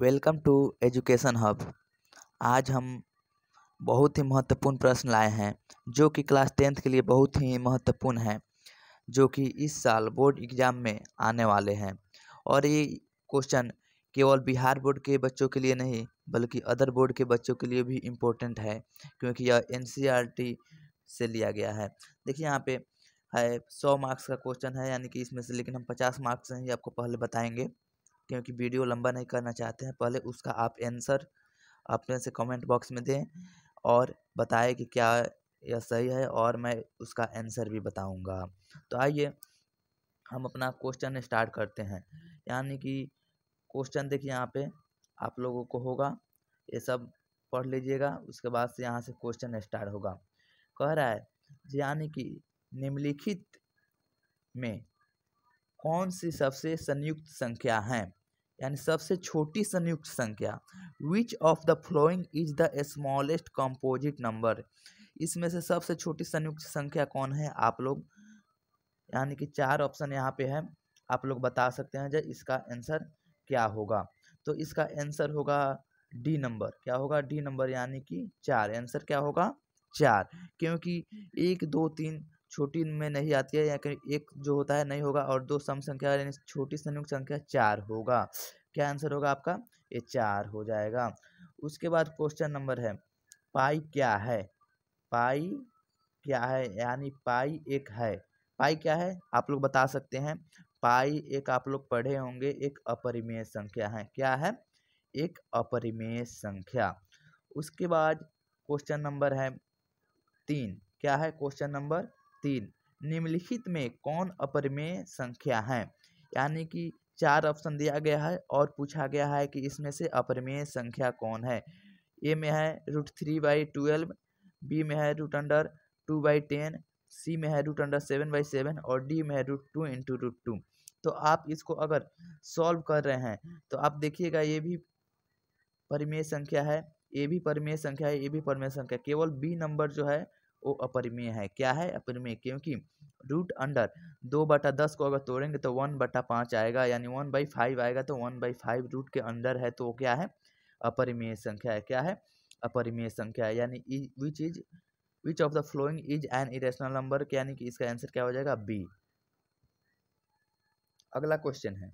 welcome to education hub आज हम बहुत ही महत्वपूर्ण प्रश्न लाए हैं जो कि क्लास टेंथ के लिए बहुत ही महत्वपूर्ण हैं जो कि इस साल बोर्ड एग्ज़ाम में आने वाले हैं और ये क्वेश्चन केवल बिहार बोर्ड के बच्चों के लिए नहीं बल्कि अदर बोर्ड के बच्चों के लिए भी इम्पोर्टेंट है क्योंकि यह एन e से लिया गया है देखिए यहाँ पे है सौ मार्क्स का क्वेश्चन है यानी कि इसमें से लेकिन हम पचास मार्क्स ये आपको पहले बताएंगे क्योंकि वीडियो लंबा नहीं करना चाहते हैं पहले उसका आप आंसर अपने से कमेंट बॉक्स में दें और बताएं कि क्या यह सही है और मैं उसका आंसर भी बताऊंगा तो आइए हम अपना क्वेश्चन स्टार्ट करते हैं यानी कि क्वेश्चन देखिए यहाँ पे आप लोगों को होगा ये सब पढ़ लीजिएगा उसके बाद से यहाँ से क्वेश्चन स्टार्ट होगा कह रहा है यानी कि निम्नलिखित में कौन सी सबसे संयुक्त संख्या है यानी सबसे छोटी संयुक्त संख्या which of the following is the smallest composite number इसमें से सबसे छोटी संयुक्त संख्या कौन है आप लोग यानी कि चार ऑप्शन यहाँ पे है आप लोग बता सकते हैं जो इसका आंसर क्या होगा तो इसका आंसर होगा डी नंबर क्या होगा डी नंबर यानी कि चार आंसर क्या होगा चार क्योंकि एक दो तीन छोटी में नहीं आती है या कहीं एक जो होता है नहीं होगा और दो सम संख्या यानी छोटी संयुक्त संख्या चार होगा क्या आंसर होगा आपका ये चार हो जाएगा उसके बाद क्वेश्चन नंबर है पाई क्या है पाई क्या है यानी पाई एक है पाई क्या है आप लोग बता सकते हैं पाई एक आप लोग पढ़े होंगे एक अपरिमेय संख्या है क्या है एक अपरिमेय संख्या उसके बाद क्वेश्चन नंबर है तीन क्या है क्वेश्चन नंबर तीन निम्नलिखित में कौन अपरिमेय संख्या है यानी कि चार ऑप्शन दिया गया है और पूछा गया है कि इसमें से अपरिमेय संख्या कौन है ए में है root three by twelve B में है root under two by ten C में है root under seven by seven और डी में है root two into root two तो आप इसको अगर सॉल्व कर रहे हैं तो आप देखिएगा ये भी परिमेय संख्या है ए भी परिमेय संख्या है ए भी परिमेय संख्या केवल बी नंबर जो है वो अपरिमेय है क्या है अपरिमेय क्योंकि रूट अंडर दो बटा दस को अगर तोड़ेंगे तो वन बटा पाँच आएगा यानी वन बाई फाइव आएगा तो वन बाई फाइव रूट के अंडर है तो वो क्या है अपरिमेय संख्या है क्या है अपरिमेय संख्या है यानी which is which of the following is an irrational number यानी कि इसका आंसर क्या हो जाएगा बी अगला क्वेश्चन है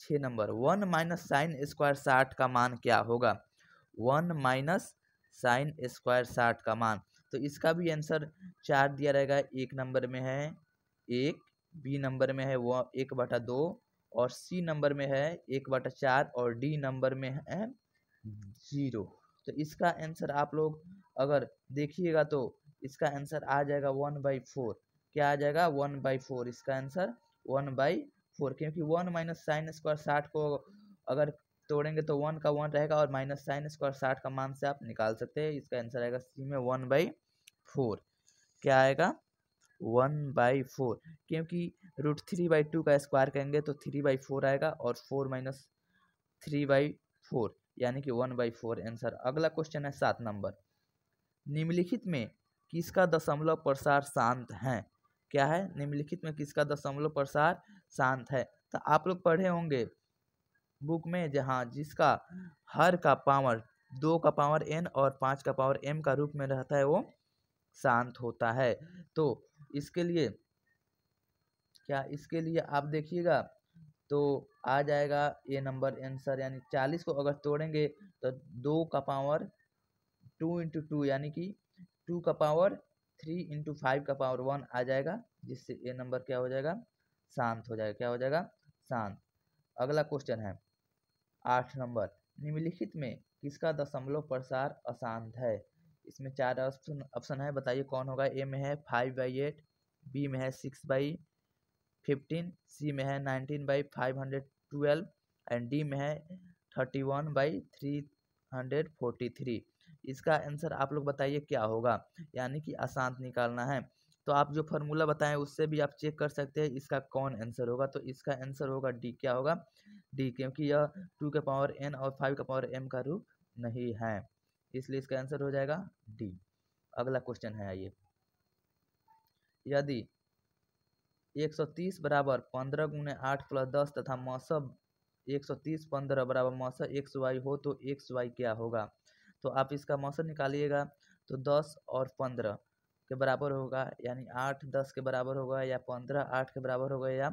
छः number one minus sine square साठ का मान क्या होगा वन माइनस साइन स्क्वायर साठ का मान तो इसका भी आंसर चार दिया रहेगा एक नंबर में है एक बी नंबर में है वो एक बटा दो और सी नंबर में है एक बटा चार और डी नंबर में है जीरो तो इसका आंसर आप लोग अगर देखिएगा तो इसका आंसर आ जाएगा वन बाई फोर क्या आ जाएगा वन बाई फोर इसका आंसर वन बाई फोर क्योंकि वन माइनस साइन स्क्वायर साठ को अगर तोड़ेंगे तो वन का वन रहेगा और माइनस साइन स्क्वायर साठ का मान से आप निकाल सकते हैं इसका आंसर आएगा सी में वन बाई फोर क्या आएगा वन बाई फोर क्योंकि रूट थ्री बाई टू का स्क्वायर करेंगे तो थ्री बाई फोर आएगा और four minus three by four यानी कि वन बाई फोर आंसर अगला क्वेश्चन है सात नंबर निम्नलिखित में किसका दशमलव प्रसार शांत है क्या है निम्नलिखित में किसका दशमलव प्रसार शांत है तो आप लोग पढ़े होंगे बुक में जहाँ जिसका हर का पावर दो का पावर एन और पाँच का पावर एम का रूप में रहता है वो शांत होता है तो इसके लिए क्या इसके लिए आप देखिएगा तो आ जाएगा ये नंबर आंसर यानी चालीस को अगर तोड़ेंगे तो दो का पावर टू इंटू टू यानी कि टू का पावर थ्री इंटू फाइव का पावर वन आ जाएगा जिससे ये नंबर क्या हो जाएगा शांत हो जाएगा क्या हो जाएगा शांत अगला क्वेश्चन है आठ नंबर निम्नलिखित में किसका दशमलव प्रसार अशांत है इसमें चार ऑप्शन ऑप्शन है बताइए कौन होगा ए में है फाइव बाई एट बी में है सिक्स बाई फिफ्टीन सी में है nineteen by five hundred twelve and D में है thirty one by three hundred forty three इसका आंसर आप लोग बताइए क्या होगा यानी कि अशांत निकालना है तो आप जो फार्मूला बताएं उससे भी आप चेक कर सकते हैं इसका कौन आंसर होगा तो इसका आंसर होगा डी क्या होगा डी क्योंकि यह टू के पावर एन और फाइव के पावर एम का रूप नहीं है इसलिए इसका आंसर हो जाएगा डी अगला क्वेश्चन है आइए यदि 130 बराबर पंद्रह गुने आठ प्लस दस तथा मौसम 130 पंद्रह बराबर मौसम एक्स वाई हो तो एक्स वाई क्या होगा तो आप इसका मौसम निकालिएगा तो दस और पंद्रह के बराबर होगा यानी आठ दस के बराबर होगा या पंद्रह आठ के बराबर होगा या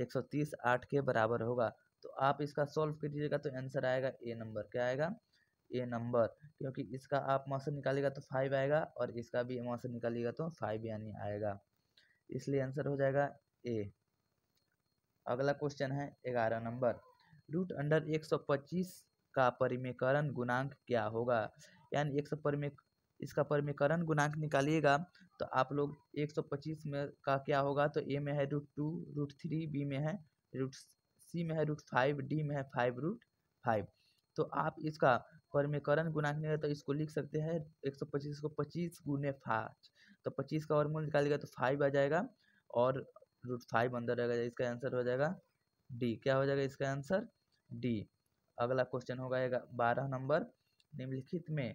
एक सौ तीस आठ के बराबर होगा तो आप इसका सॉल्व कीजिएगा तो आंसर आएगा ए नंबर क्या आएगा ए नंबर क्योंकि इसका आप मौसम निकालेगा तो फाइव आएगा और इसका भी मौसम निकालेगा निकालिएगा तो फाइव यानी आएगा इसलिए आंसर हो जाएगा ए अगला क्वेश्चन है ग्यारह नंबर रूट अंडर एक सौ पच्चीस का परिमेकरण गुणांक क्या होगा यानी एक सौ परिमे इसका परिमेकरण गुणांक निकालिएगा तो आप लोग एक सौ पच्चीस में का क्या होगा तो ए में है root two root three B में है रूट सी में है रूट फाइव डी में है फाइव रूट फाइव तो आप इसका परमेकरण गुणा नहीं तो इसको लिख सकते हैं एक सौ पच्चीस को पच्चीस गुने पाँच तो पच्चीस का वर्गमूल निकालेगा तो फाइव आ जाएगा और रूट फाइव अंदर रहेगा तो इसका आंसर हो जाएगा डी क्या हो जाएगा इसका आंसर डी अगला क्वेश्चन होगा बारह नंबर निम्नलिखित में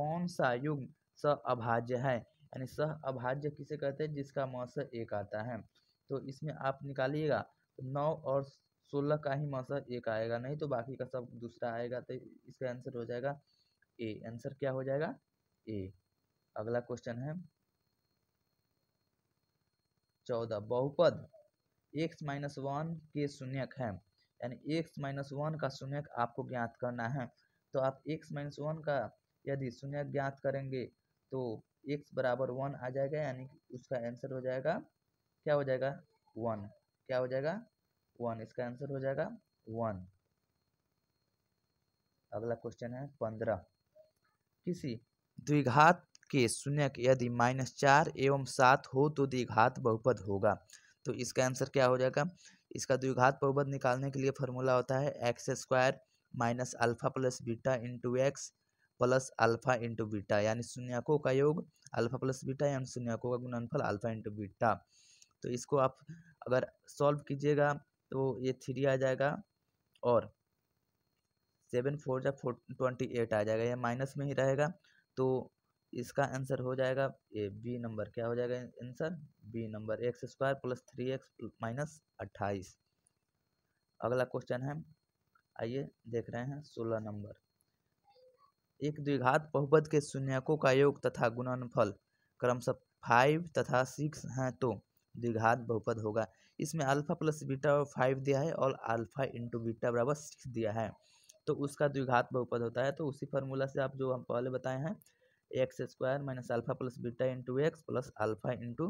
कौन सा युग सह अभाज्य है यानी सह अभाज्य किसे कहते हैं जिसका मौसम एक आता है तो इसमें आप निकालिएगा नौ और सोलह का ही मौसा एक आएगा नहीं तो बाकी का सब दूसरा आएगा तो इसका आंसर हो जाएगा ए आंसर क्या हो जाएगा ए अगला क्वेश्चन है चौदह बहुपद एक्स माइनस वन के शून्यक है यानी एक्स माइनस वन का शून्यक आपको ज्ञात करना है तो आप एक्स माइनस वन का यदि शून्यक ज्ञात करेंगे तो एक्स बराबर वन आ जाएगा यानी उसका आंसर हो जाएगा क्या हो जाएगा वन क्या हो जाएगा वन इसका आंसर हो जाएगा वन अगला क्वेश्चन है पंद्रह किसी द्विघात के शून्य यदि माइनस चार एवं सात हो तो द्विघात बहुपद होगा तो इसका आंसर क्या हो जाएगा इसका द्विघात बहुपद निकालने के लिए फॉर्मूला होता है x square minus alpha plus beta into x plus alpha into beta यानी शून्यको का योग अल्फा प्लस बीटा यानी शून्यको का गुणनफल अल्फा इंटू बीटा तो इसको आप अगर सॉल्व कीजिएगा तो ये थ्री आ जाएगा और सेवन फोर या फोर ट्वेंटी एट आ जाएगा ये माइनस में ही रहेगा तो इसका आंसर हो जाएगा ये बी नंबर क्या हो जाएगा answer B number x square plus three x minus अट्ठाईस अगला क्वेश्चन है आइए देख रहे हैं सोलह नंबर एक द्विघात बहुपद के शून्यकों का योग तथा गुणनफल क्रमशः फाइव तथा सिक्स हैं तो द्विघात बहुपद होगा इसमें अल्फा प्लस बीटा फाइव दिया है और अल्फा इंटू बीटा बराबर सिक्स दिया है तो उसका द्विघात बहुपद होता है तो उसी फार्मूला से आप जो हम पहले बताए हैं x square minus alpha plus beta into x plus alpha into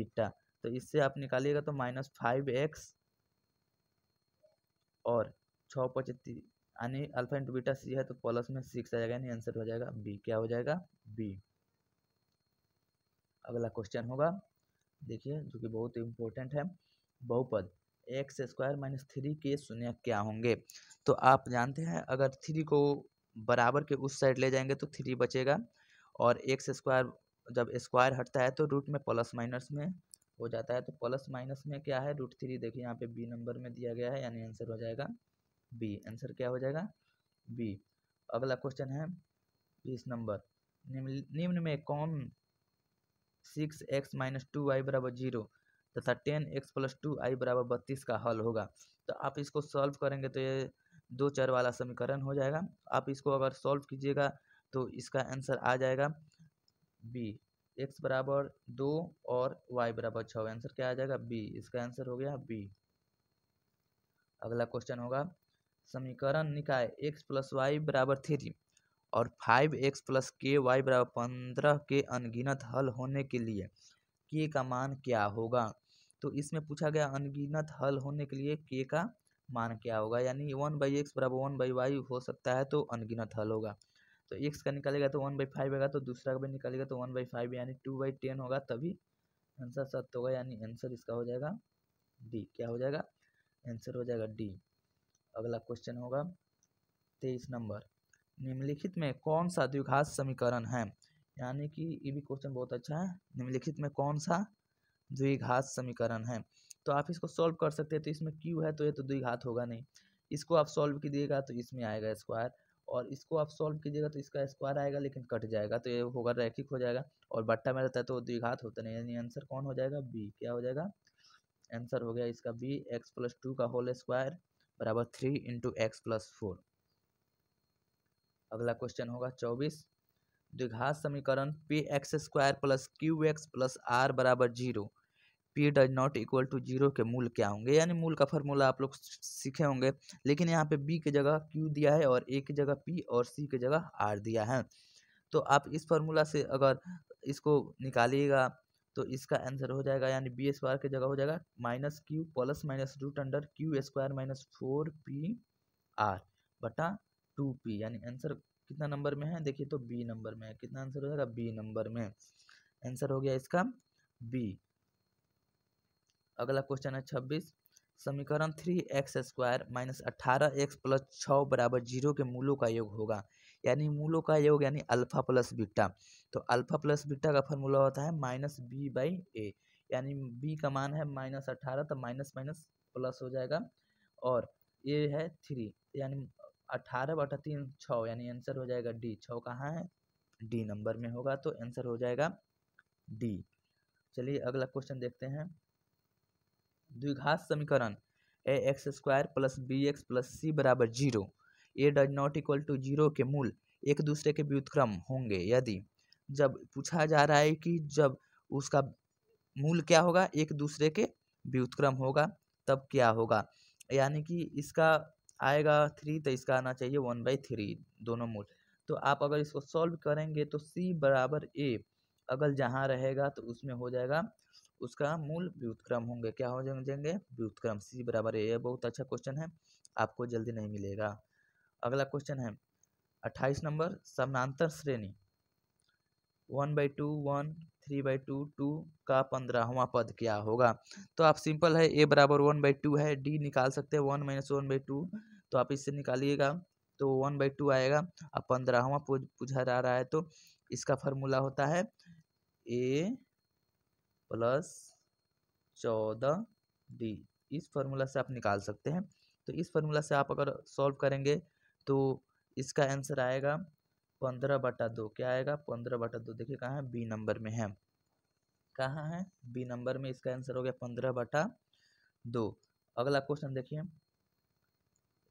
beta तो इससे आप निकालिएगा तो माइनस फाइव एक्स और छ पचहत्तर यानी अल्फा इंटू बीटा सी है तो प्लस में सिक्स आ जाएगा यानी आंसर हो जाएगा बी क्या हो जाएगा बी अगला क्वेश्चन होगा देखिए जो कि बहुत इंपॉर्टेंट है बहुपद एक्स स्क्वायर माइनस थ्री के शून्य क्या होंगे तो आप जानते हैं अगर थ्री को बराबर के उस साइड ले जाएंगे तो थ्री बचेगा और एक्स स्क्वायर जब स्क्वायर हटता है तो रूट में प्लस माइनस में हो जाता है तो प्लस माइनस में क्या है रूट थ्री देखिए यहाँ पे बी नंबर में दिया गया है यानी आंसर हो जाएगा बी आंसर क्या हो जाएगा बी अगला क्वेश्चन है बीस नंबर निम्न में कौन six x minus two y बराबर जीरो तथा ten x plus two y बराबर बत्तीस का हल होगा तो आप इसको सॉल्व करेंगे तो ये दो चर वाला समीकरण हो जाएगा आप इसको अगर सॉल्व कीजिएगा तो इसका आंसर आ जाएगा बी एक्स बराबर दो और वाई बराबर छः आंसर क्या आ जाएगा बी इसका आंसर हो गया बी अगला क्वेश्चन होगा समीकरण निकाय एक्स प्लस वाई बराबर थ्री और five x plus k y बराबर पंद्रह के अनगिनत हल होने के लिए के का मान क्या होगा तो इसमें पूछा गया अनगिनत हल होने के लिए के का मान क्या होगा यानी वन बाई एक्स बराबर वन बाई वाई हो सकता है तो अनगिनत हल होगा तो एक्स का निकालेगा तो वन बाई फाइव आएगा तो दूसरा का भी निकालेगा तो वन बाई फाइव यानी टू बाई टेन होगा तभी आंसर सत्य होगा यानी आंसर इसका हो जाएगा डी क्या हो जाएगा आंसर हो जाएगा डी अगला क्वेश्चन होगा तेईस नंबर निम्नलिखित में कौन सा द्विघात समीकरण है यानी कि ये भी क्वेश्चन बहुत अच्छा है निम्नलिखित में कौन सा द्विघात समीकरण है तो आप इसको सॉल्व कर सकते हैं तो इसमें क्यू है तो ये तो द्विघात होगा नहीं इसको आप सॉल्व कीजिएगा तो इसमें आएगा स्क्वायर और इसको आप सॉल्व कीजिएगा तो इसका स्क्वायर आएगा लेकिन कट जाएगा तो ये होगा रैखिक हो जाएगा और बट्टा में रहता है तो द्विघात होता नहीं यानी आंसर कौन हो जाएगा बी क्या हो जाएगा आंसर हो गया इसका बी एक्स प्लस टू का होल स्क्वायर बराबर three into x plus four अगला क्वेश्चन होगा चौबीस द्विघात समीकरण p x square plus q x plus r बराबर zero p does not equal to zero के मूल क्या होंगे यानी मूल का फार्मूला आप लोग सीखे होंगे लेकिन यहाँ पे बी की जगह क्यू दिया है और ए की जगह पी और सी की जगह आर दिया है तो आप इस फार्मूला से अगर इसको निकालिएगा तो इसका आंसर हो जाएगा यानी बी स्क्वायर की जगह हो जाएगा minus q plus minus root under q square minus four p r बटा टू पी यानी आंसर कितना नंबर में है देखिए तो बी नंबर में है कितना आंसर हो जाएगा बी नंबर में आंसर हो गया इसका बी अगला क्वेश्चन है छब्बीस समीकरण थ्री एक्स स्क्वायर माइनस अठारह एक्स प्लस छः बराबर जीरो के मूलों का योग होगा यानी मूलों का योग यानी अल्फा प्लस बीटा तो अल्फा प्लस बीटा का फॉर्मूला होता है माइनस बी बाई ए यानी बी का मान है माइनस अठारह तो माइनस माइनस प्लस हो जाएगा और ए है थ्री यानी अठारह बटा तीन छः यानी आंसर हो जाएगा डी छः कहाँ है डी नंबर में होगा तो आंसर हो जाएगा डी चलिए अगला क्वेश्चन देखते हैं द्विघात समीकरण a x square plus b x plus c बराबर zero a does not equal to zero के मूल एक दूसरे के व्युतक्रम होंगे यदि जब पूछा जा रहा है कि जब उसका मूल क्या होगा एक दूसरे के व्युतक्रम होगा तब क्या होगा यानी कि इसका आएगा थ्री तो इसका आना चाहिए वन बाई थ्री दोनों मूल तो आप अगर इसको सॉल्व करेंगे तो सी बराबर ए अगर जहाँ रहेगा तो उसमें हो जाएगा उसका मूल व्युतक्रम होंगे क्या हो जाएंगे व्युतक्रम सी बराबर ए बहुत अच्छा क्वेश्चन है आपको जल्दी नहीं मिलेगा अगला क्वेश्चन है अट्ठाईस नंबर समानांतर श्रेणी one by two one three by two two का पंद्रहवा पद क्या होगा तो आप सिंपल है ए बराबर वन बाई टू है डी निकाल सकते हैं one minus one by two तो आप इससे निकालिएगा तो वन बाई टू आएगा अब पंद्रहवा पूछा जा रहा है तो इसका फार्मूला होता है ए प्लस चौदह डी इस फॉर्मूला से आप निकाल सकते हैं तो इस फॉर्मूला से आप अगर सॉल्व करेंगे तो इसका आंसर आएगा पंद्रह बटा दो क्या आएगा पंद्रह बटा दो देखिए कहाँ है बी नंबर में है कहाँ है बी नंबर में इसका आंसर हो गया पंद्रह बटा दो अगला क्वेश्चन देखिए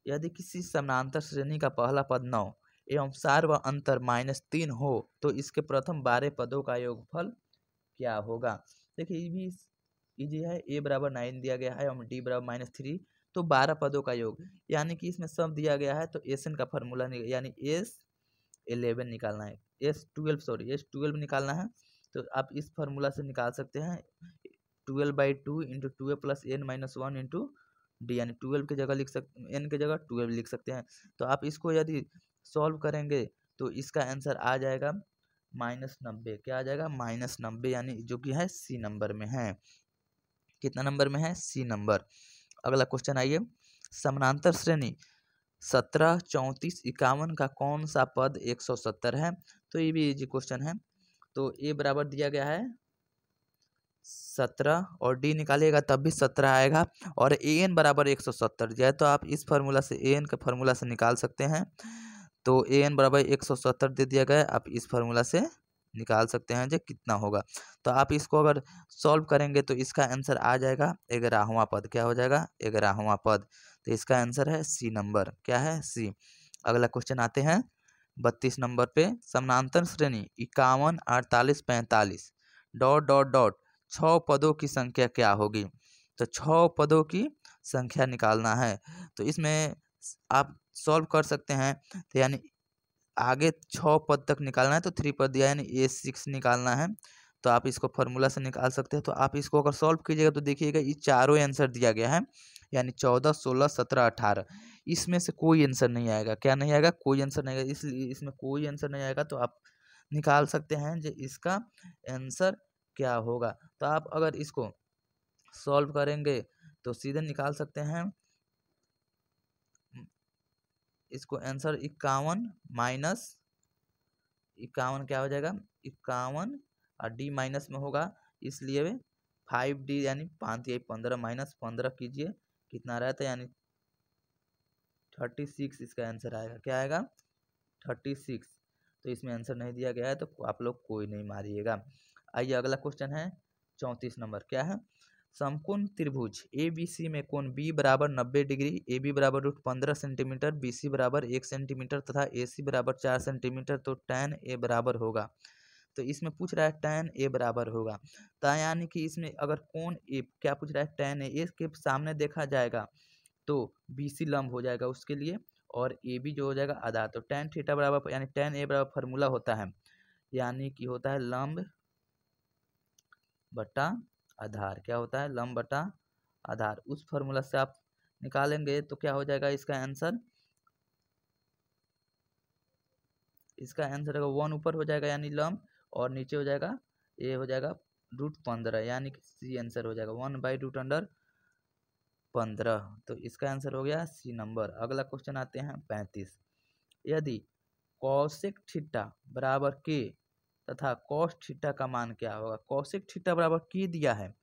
यदि किसी समानांतर श्रेणी का पहला पद नौ एवं सार व अंतर माइनस तीन हो तो इसके प्रथम बारह पदों का योगफल क्या होगा देखिए ये भी इजी है ए बराबर नाइन दिया गया है और डी बराबर माइनस थ्री तो बारह पदों का योग यानी कि इसमें सब दिया गया है तो एस एन का फार्मूला यानी एस एलेवन निकालना है s twelve sorry s twelve निकालना है तो आप इस फार्मूला से निकाल सकते हैं twelve by two into twelve plus n minus one into d यानी ट्वेल्व की जगह लिख सक एन की जगह ट्वेल्व लिख सकते हैं तो आप इसको यदि सॉल्व करेंगे तो इसका आंसर आ जाएगा माइनस नब्बे क्या आ जाएगा माइनस नब्बे यानी जो कि है सी नंबर में है कितना नंबर में है सी नंबर अगला क्वेश्चन आइए समानांतर श्रेणी सत्रह चौंतीस इक्यावन का कौन सा पद एक सौ सत्तर है तो ये भी इजी क्वेश्चन है तो ए बराबर दिया गया है सत्रह और डी निकालिएगा तब भी सत्रह आएगा और ए एन बराबर एक सौ सत्तर दिया है तो आप इस फार्मूला से ए एन के फार्मूला से निकाल सकते हैं तो ए एन बराबर एक सौ सत्तर दे दिया गया आप इस फार्मूला से निकाल सकते हैं जो कितना होगा तो आप इसको अगर सॉल्व करेंगे तो इसका आंसर आ जाएगा ग्यारहवा पद क्या हो जाएगा ग्यारहवा पद तो इसका आंसर है सी नंबर क्या है सी अगला क्वेश्चन आते हैं बत्तीस नंबर पे समानांतर श्रेणी इक्यावन अड़तालीस पैंतालीस डॉट डॉट डॉट छः पदों की संख्या क्या होगी तो छ पदों की संख्या निकालना है तो इसमें आप सॉल्व कर सकते हैं तो यानी आगे छः पद तक निकालना है तो थ्री पद दिया यानी ए सिक्स निकालना है तो आप इसको फॉर्मूला से निकाल सकते हैं तो आप इसको अगर सॉल्व कीजिएगा तो देखिएगा ये चारों आंसर दिया गया है यानी चौदह सोलह सत्रह अठारह इसमें से कोई आंसर नहीं आएगा क्या नहीं आएगा कोई आंसर नहीं आएगा इसलिए इसमें कोई आंसर नहीं आएगा तो आप निकाल सकते हैं जो इसका आंसर क्या होगा तो आप अगर इसको सॉल्व करेंगे तो सीधे निकाल सकते हैं इसको आंसर इक्यावन माइनस इक्यावन क्या हो जाएगा इक्यावन और डी माइनस में होगा इसलिए फाइव डी यानी पाँच या पंद्रह माइनस पंद्रह कीजिए कितना रहता है यानी थर्टी सिक्स इसका आंसर आएगा क्या आएगा थर्टी सिक्स तो इसमें आंसर नहीं दिया गया है तो आप लोग कोई नहीं मारिएगा आइए अगला क्वेश्चन है चौंतीस नंबर क्या है समकोण त्रिभुज ए बी सी में कोण बी बराबर नब्बे डिग्री ए बी बराबर रूट पंद्रह सेंटीमीटर बी सी बराबर एक सेंटीमीटर तथा ए सी बराबर चार सेंटीमीटर तो टैन ए बराबर होगा तो इसमें पूछ रहा है टैन ए बराबर होगा तो यानी कि इसमें अगर कोण ए क्या पूछ रहा है टैन ए इसके सामने देखा जाएगा तो बी सी लम्ब हो जाएगा उसके लिए और ए बी जो हो जाएगा आधा तो टेन थीटा बराबर यानी टेन ए बराबर फार्मूला होता है यानी कि होता है लम्ब बटा आधार क्या होता है लंब बटा आधार उस फॉर्मूला से आप निकालेंगे तो क्या हो जाएगा इसका आंसर इसका आंसर होगा वन ऊपर हो जाएगा यानी लंब और नीचे हो जाएगा ये हो जाएगा रूट पंद्रह यानी कि सी आंसर हो जाएगा वन बाई रूट अंडर पंद्रह तो इसका आंसर हो गया सी नंबर अगला क्वेश्चन आते हैं पैंतीस यदि कौशिक ठीटा बराबर के तथा कॉस थीटा का मान क्या होगा कौशिक थीटा बराबर की दिया है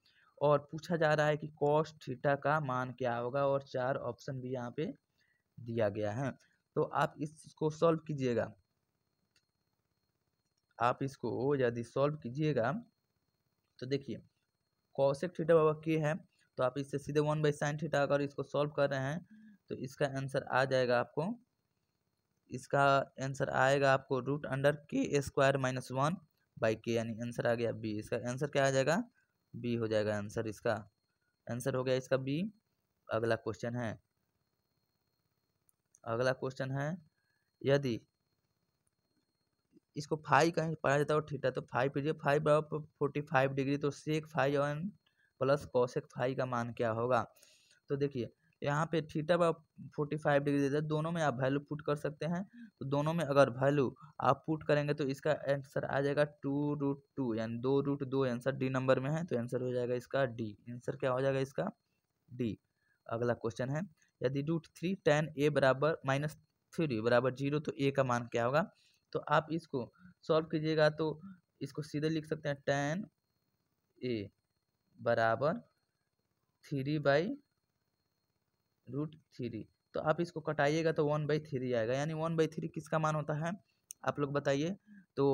और पूछा जा रहा है कि कॉस थीटा का मान क्या होगा और चार ऑप्शन भी यहाँ पे दिया गया है तो आप इसको सॉल्व कीजिएगा आप इसको यदि सॉल्व कीजिएगा तो देखिए कौशिक थीटा बराबर के है तो आप इससे सीधे वन बाई साइन थीटा अगर इसको सॉल्व कर रहे हैं तो इसका आंसर आ जाएगा आपको इसका आंसर आएगा आपको root under k square minus one by k यानी आंसर आ गया बी इसका आंसर क्या आ जाएगा बी हो जाएगा आंसर इसका आंसर हो गया इसका बी अगला क्वेश्चन है अगला क्वेश्चन है यदि इसको फाइव कहीं पढ़ा जाता है और है तो फाइव पीजिए फाइव बराबर फोर्टी फाइव डिग्री तो sec five one plus cosec five का मान क्या होगा तो देखिए यहाँ पे थीटा बा फोर्टी फाइव डिग्री देता है दोनों में आप वैल्यू पुट कर सकते हैं तो दोनों में अगर वैल्यू आप पुट करेंगे तो इसका आंसर आ जाएगा टू रूट टू यानी दो रूट दो आंसर डी नंबर में है तो आंसर हो जाएगा इसका डी आंसर क्या हो जाएगा इसका डी अगला क्वेश्चन है यदि रूट थ्री टेन ए बराबर माइनस थ्री बराबर जीरो तो ए का मान क्या होगा तो आप इसको सॉल्व कीजिएगा तो इसको सीधे लिख सकते हैं टेन ए बराबर थ्री बाई रूट थ्री तो आप इसको कटाइएगा तो वन बाई थ्री आएगा यानी वन बाई थ्री किसका मान होता है आप लोग बताइए तो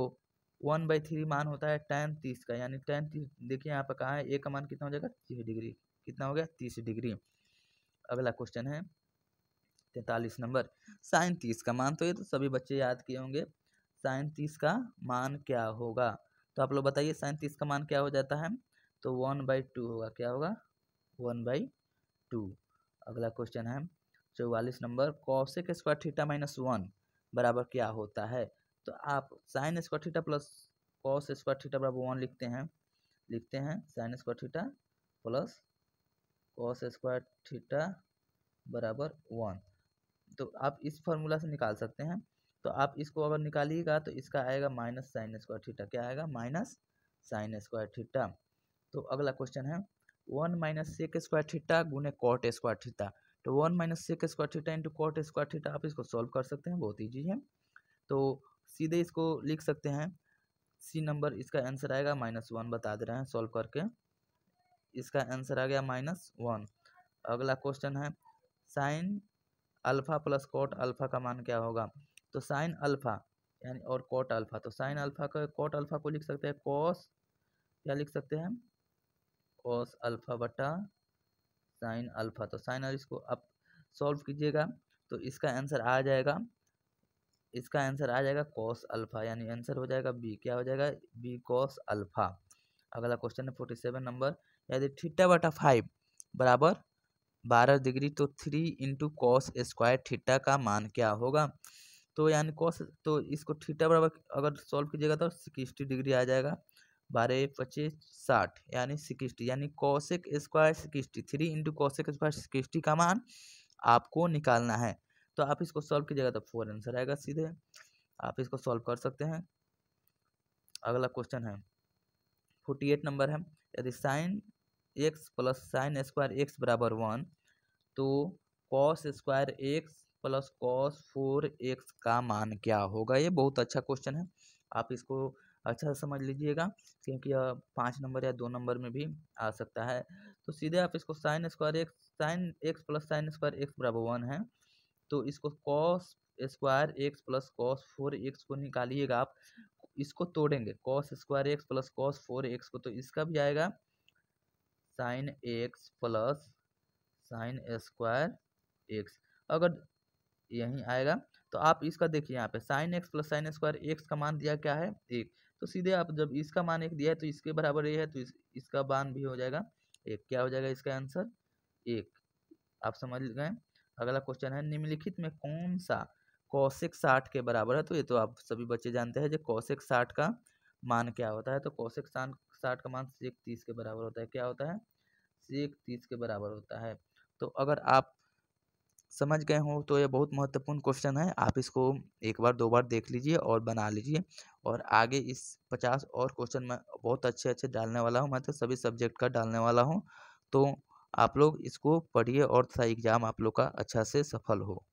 वन बाई थ्री मान होता है टेन तीस का यानी टेन तीस देखिए यहाँ पर कहाँ है ए का मान कितना हो जाएगा तीस डिग्री कितना हो गया तीस डिग्री अगला क्वेश्चन है तैंतालीस नंबर साइन तीस का मान तो ये तो सभी बच्चे याद किए होंगे साइन तीस का मान क्या होगा तो आप लोग बताइए साइन तीस का मान क्या हो जाता है तो वन बाई टू होगा क्या होगा वन बाई टू अगला क्वेश्चन है चौवालीस number cosec square theta minus one बराबर क्या होता है तो आप sine square theta plus cos square theta बराबर वन लिखते हैं लिखते हैं sine square theta plus cos square theta बराबर वन तो आप इस फॉर्मूला से निकाल सकते हैं तो आप इसको अगर निकालिएगा तो इसका आएगा माइनस साइन स्क्वायर थीटा क्या आएगा माइनस साइन स्क्वायर थीटा तो अगला क्वेश्चन है one minus sec square theta गुने कॉट स्क्वायर थीटा तो one minus sec square theta into cot square theta आप इसको सॉल्व कर सकते हैं बहुत ईजी है तो सीधे इसको लिख सकते हैं सी नंबर इसका आंसर आएगा माइनस वन बता दे रहे हैं सॉल्व करके इसका आंसर आ गया माइनस वन अगला क्वेश्चन है sine alpha plus cot alpha का मान क्या होगा तो साइन अल्फ़ा यानी और कॉट अल्फ़ा तो साइन अल्फ़ा का कॉट अल्फ़ा को लिख सकते हैं कॉस क्या लिख सकते हैं कॉस अल्फ़ा बटा साइन अल्फ़ा तो साइन और इसको आप सॉल्व कीजिएगा तो इसका आंसर आ जाएगा इसका आंसर आ जाएगा कॉस अल्फ़ा यानी आंसर हो जाएगा बी क्या हो जाएगा बी कॉस अल्फ़ा अगला क्वेश्चन है फोर्टी सेवन नंबर यदि थीटा बटा फाइव बराबर बारह डिग्री तो three into cos square theta का मान क्या होगा तो यानी कॉस तो इसको थीटा बराबर अगर सॉल्व कीजिएगा तो सिक्सटी डिग्री आ जाएगा बारह पच्चीस साठ यानी सिक्सटी यानी cosec square sixty three into cosec square sixty का मान आपको निकालना है तो आप इसको सॉल्व कीजिएगा तो फोर आंसर आएगा सीधे आप इसको सॉल्व कर सकते हैं अगला क्वेश्चन है फोर्टी एट नंबर है यदि sine x plus sine square x बराबर वन तो cos square x plus cos four x का मान क्या होगा ये बहुत अच्छा क्वेश्चन है आप इसको अच्छा समझ लीजिएगा क्योंकि यह पाँच नंबर या दो नंबर में भी आ सकता है तो सीधे आप इसको sine square x sine x plus sine square x बराबर वन है तो इसको cos square x plus cos four x को निकालिएगा आप इसको तोड़ेंगे cos square x plus cos four x को तो इसका भी आएगा sine x plus sine square x अगर यहीं आएगा तो आप इसका देखिए यहाँ पे sine x plus sine square x का मान दिया क्या है एक तो सीधे आप जब इसका मान एक दिया है तो इसके बराबर ये है तो इस, इसका मान भी हो जाएगा एक क्या हो जाएगा इसका आंसर एक आप समझ गए अगला क्वेश्चन है निम्नलिखित में कौन सा कौशिक साठ के बराबर है तो ये तो आप सभी बच्चे जानते हैं जो कौशिक साठ का मान क्या होता है तो कौशिक साठ का मान एक तीस के बराबर होता है क्या होता है एक तीस के बराबर होता है तो अगर आप समझ गए हों तो ये बहुत महत्वपूर्ण क्वेश्चन है आप इसको एक बार दो बार देख लीजिए और बना लीजिए और आगे इस पचास और क्वेश्चन में बहुत अच्छे अच्छे डालने वाला हूँ मैं मतलब तो सभी सब्जेक्ट का डालने वाला हूँ तो आप लोग इसको पढ़िए और तथा एग्ज़ाम आप लोग का अच्छा से सफल हो